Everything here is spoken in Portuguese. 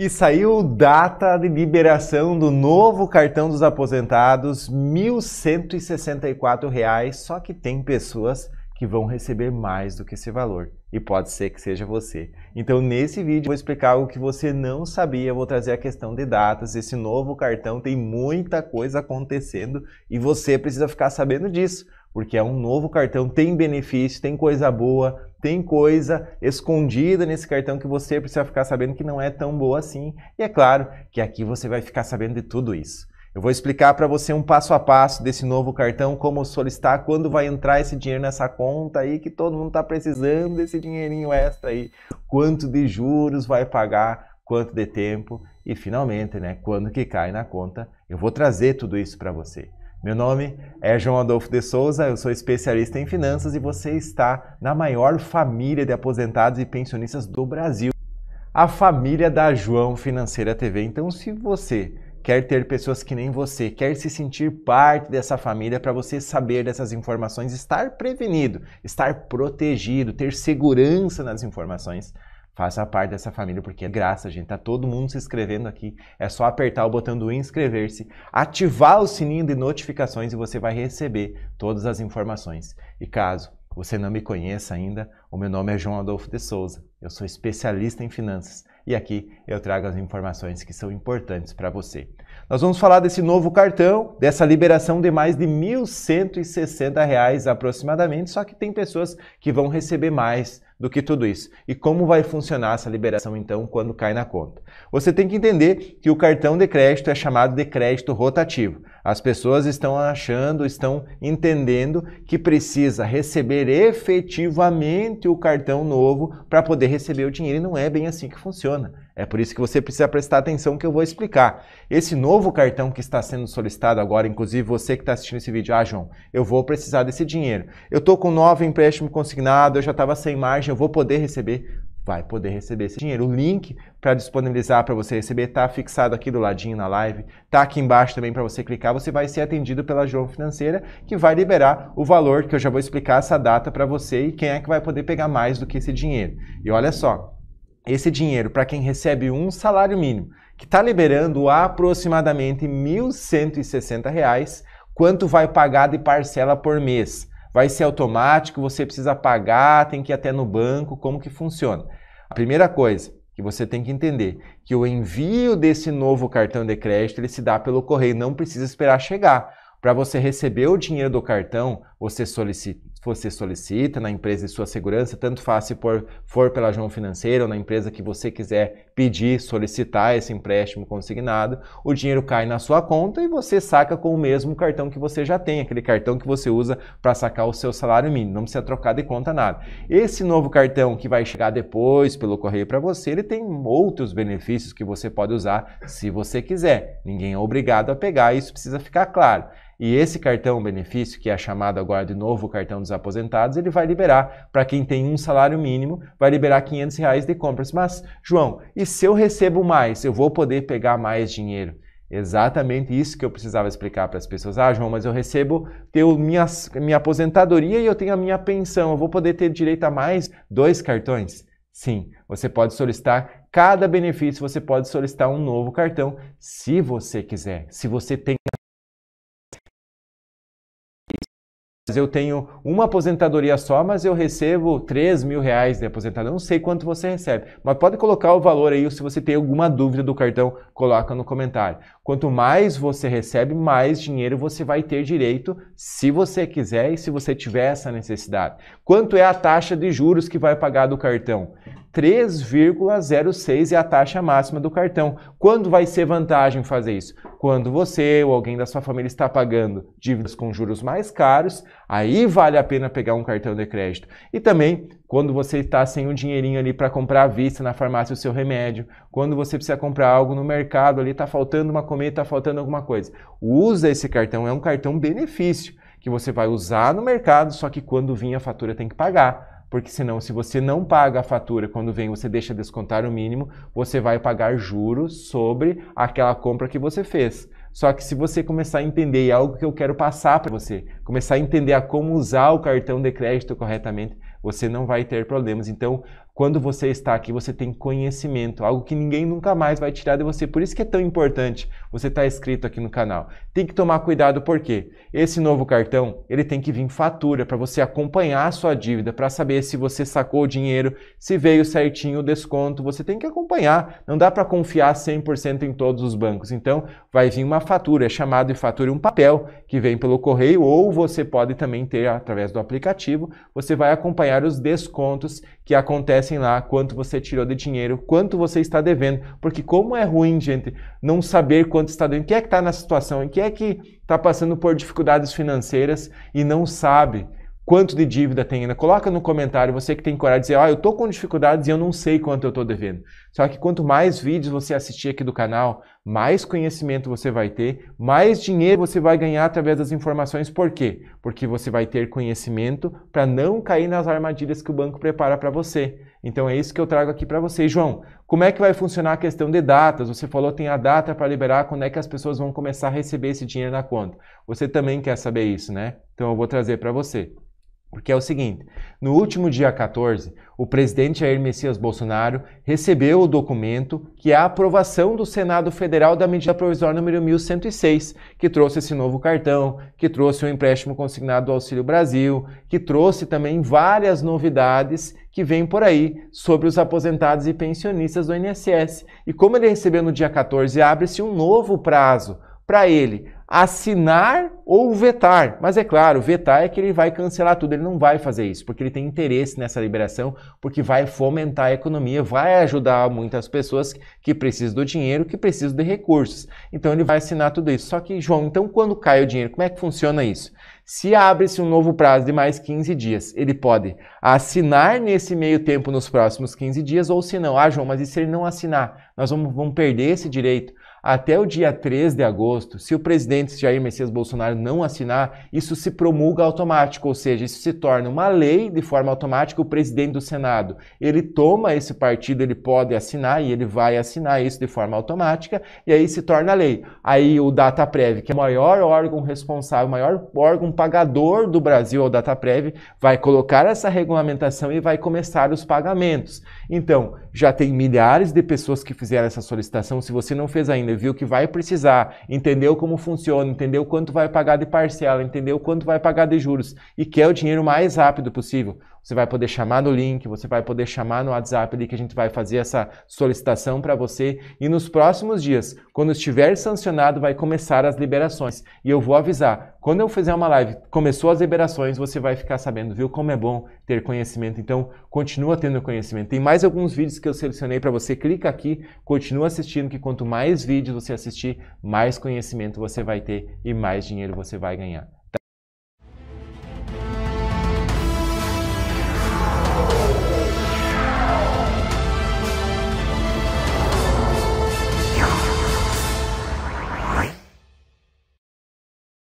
E saiu data de liberação do novo cartão dos aposentados, R$ 1.164, só que tem pessoas que vão receber mais do que esse valor. E pode ser que seja você. Então, nesse vídeo, vou explicar algo que você não sabia. Vou trazer a questão de datas. Esse novo cartão tem muita coisa acontecendo e você precisa ficar sabendo disso, porque é um novo cartão, tem benefício, tem coisa boa, tem coisa escondida nesse cartão que você precisa ficar sabendo que não é tão boa assim. E é claro que aqui você vai ficar sabendo de tudo isso. Eu vou explicar para você um passo a passo desse novo cartão, como solicitar, quando vai entrar esse dinheiro nessa conta aí, que todo mundo está precisando desse dinheirinho extra aí. Quanto de juros vai pagar, quanto de tempo e finalmente, né, quando que cai na conta. Eu vou trazer tudo isso para você. Meu nome é João Adolfo de Souza, eu sou especialista em finanças e você está na maior família de aposentados e pensionistas do Brasil, a família da João Financeira TV. Então, se você quer ter pessoas que nem você, quer se sentir parte dessa família para você saber dessas informações, estar prevenido, estar protegido, ter segurança nas informações. Faça parte dessa família porque é graça, gente. Tá todo mundo se inscrevendo aqui. É só apertar o botão do inscrever-se, ativar o sininho de notificações e você vai receber todas as informações. E caso você não me conheça ainda, o meu nome é João Adolfo de Souza. Eu sou especialista em finanças e aqui eu trago as informações que são importantes para você. Nós vamos falar desse novo cartão, dessa liberação de mais de R$ 1.160 reais aproximadamente, só que tem pessoas que vão receber mais do que tudo isso. E como vai funcionar essa liberação então quando cai na conta? Você tem que entender que o cartão de crédito é chamado de crédito rotativo. As pessoas estão achando, estão entendendo que precisa receber efetivamente o cartão novo para poder receber o dinheiro e não é bem assim que funciona. É por isso que você precisa prestar atenção que eu vou explicar. Esse novo cartão que está sendo solicitado agora, inclusive você que está assistindo esse vídeo, ah, João, eu vou precisar desse dinheiro. Eu estou com um novo empréstimo consignado, eu já estava sem margem, eu vou poder receber vai poder receber esse dinheiro. O link para disponibilizar para você receber está fixado aqui do ladinho na live, está aqui embaixo também para você clicar. Você vai ser atendido pela João Financeira, que vai liberar o valor, que eu já vou explicar essa data para você e quem é que vai poder pegar mais do que esse dinheiro. E olha só, esse dinheiro para quem recebe um salário mínimo, que está liberando aproximadamente R$ 1.160, reais, quanto vai pagar de parcela por mês? Vai ser automático, você precisa pagar, tem que ir até no banco, como que funciona? A primeira coisa que você tem que entender que o envio desse novo cartão de crédito ele se dá pelo correio, não precisa esperar chegar. Para você receber o dinheiro do cartão, você solicita, você solicita na empresa de sua segurança, tanto faz se for, for pela João Financeira ou na empresa que você quiser pedir, solicitar esse empréstimo consignado, o dinheiro cai na sua conta e você saca com o mesmo cartão que você já tem, aquele cartão que você usa para sacar o seu salário mínimo, não precisa trocar de conta nada. Esse novo cartão que vai chegar depois pelo correio para você, ele tem outros benefícios que você pode usar se você quiser. Ninguém é obrigado a pegar, isso precisa ficar claro. E esse cartão benefício, que é chamado agora de novo cartão dos aposentados, ele vai liberar para quem tem um salário mínimo, vai liberar 500 reais de compras. Mas, João, e se eu recebo mais, eu vou poder pegar mais dinheiro? Exatamente isso que eu precisava explicar para as pessoas. Ah, João, mas eu recebo tenho minha, minha aposentadoria e eu tenho a minha pensão. Eu vou poder ter direito a mais dois cartões? Sim, você pode solicitar cada benefício, você pode solicitar um novo cartão se você quiser. Se você tem eu tenho uma aposentadoria só, mas eu recebo 3 mil reais de aposentadoria. Não sei quanto você recebe, mas pode colocar o valor aí. se você tem alguma dúvida do cartão, coloca no comentário. Quanto mais você recebe, mais dinheiro você vai ter direito, se você quiser e se você tiver essa necessidade. Quanto é a taxa de juros que vai pagar do cartão? 3,06 é a taxa máxima do cartão. Quando vai ser vantagem fazer isso? Quando você ou alguém da sua família está pagando dívidas com juros mais caros, aí vale a pena pegar um cartão de crédito. E também quando você está sem um dinheirinho ali para comprar à vista na farmácia o seu remédio, quando você precisa comprar algo no mercado ali, está faltando uma comida, está faltando alguma coisa. Usa esse cartão, é um cartão benefício que você vai usar no mercado, só que quando vir a fatura tem que pagar porque senão, se você não paga a fatura quando vem, você deixa descontar o mínimo, você vai pagar juros sobre aquela compra que você fez. Só que se você começar a entender é algo que eu quero passar para você, começar a entender a como usar o cartão de crédito corretamente, você não vai ter problemas. Então, quando você está aqui, você tem conhecimento, algo que ninguém nunca mais vai tirar de você. Por isso que é tão importante você estar tá inscrito aqui no canal. Tem que tomar cuidado porque esse novo cartão, ele tem que vir fatura para você acompanhar a sua dívida, para saber se você sacou o dinheiro, se veio certinho o desconto, você tem que acompanhar. Não dá para confiar 100% em todos os bancos. Então, vai vir uma fatura, é chamado de fatura um papel que vem pelo correio ou você pode também ter através do aplicativo, você vai acompanhar os descontos que acontecem aparecem lá quanto você tirou de dinheiro, quanto você está devendo, porque como é ruim, gente, não saber quanto está devendo, quem é que está na situação, quem é que está passando por dificuldades financeiras e não sabe quanto de dívida tem ainda. Coloca no comentário, você que tem coragem de dizer, ah, eu estou com dificuldades e eu não sei quanto eu estou devendo. Só que quanto mais vídeos você assistir aqui do canal, mais conhecimento você vai ter, mais dinheiro você vai ganhar através das informações. Por quê? Porque você vai ter conhecimento para não cair nas armadilhas que o banco prepara para você. Então é isso que eu trago aqui para vocês, João. Como é que vai funcionar a questão de datas? Você falou tem a data para liberar, quando é que as pessoas vão começar a receber esse dinheiro na conta? Você também quer saber isso, né? Então eu vou trazer para você. Porque é o seguinte: no último dia 14, o presidente Jair Messias Bolsonaro recebeu o documento que é a aprovação do Senado Federal da medida provisória número 1106, que trouxe esse novo cartão, que trouxe o empréstimo consignado do Auxílio Brasil, que trouxe também várias novidades que vêm por aí sobre os aposentados e pensionistas do INSS. E como ele recebeu no dia 14, abre-se um novo prazo para ele assinar ou vetar. Mas é claro, vetar é que ele vai cancelar tudo, ele não vai fazer isso, porque ele tem interesse nessa liberação, porque vai fomentar a economia, vai ajudar muitas pessoas que precisam do dinheiro, que precisam de recursos. Então ele vai assinar tudo isso. Só que, João, então quando cai o dinheiro, como é que funciona isso? Se abre-se um novo prazo de mais 15 dias, ele pode assinar nesse meio tempo nos próximos 15 dias, ou se não, ah, João, mas e se ele não assinar? Nós vamos, vamos perder esse direito. Até o dia 3 de agosto, se o presidente Jair Messias Bolsonaro não assinar, isso se promulga automático, ou seja, isso se torna uma lei de forma automática. O presidente do Senado ele toma esse partido, ele pode assinar e ele vai assinar isso de forma automática, e aí se torna lei. Aí o DataPrev, que é o maior órgão responsável, o maior órgão pagador do Brasil, o DataPrev, vai colocar essa regulamentação e vai começar os pagamentos. Então, já tem milhares de pessoas que fizeram fizer essa solicitação, se você não fez ainda, viu que vai precisar, entendeu como funciona, entendeu quanto vai pagar de parcela, entendeu quanto vai pagar de juros e quer o dinheiro mais rápido possível, você vai poder chamar no link, você vai poder chamar no WhatsApp ali que a gente vai fazer essa solicitação para você. E nos próximos dias, quando estiver sancionado, vai começar as liberações. E eu vou avisar. Quando eu fizer uma live, começou as liberações, você vai ficar sabendo, viu? Como é bom ter conhecimento. Então, continua tendo conhecimento. Tem mais alguns vídeos que eu selecionei para você. Clica aqui, continua assistindo, que quanto mais vídeos você assistir, mais conhecimento você vai ter e mais dinheiro você vai ganhar.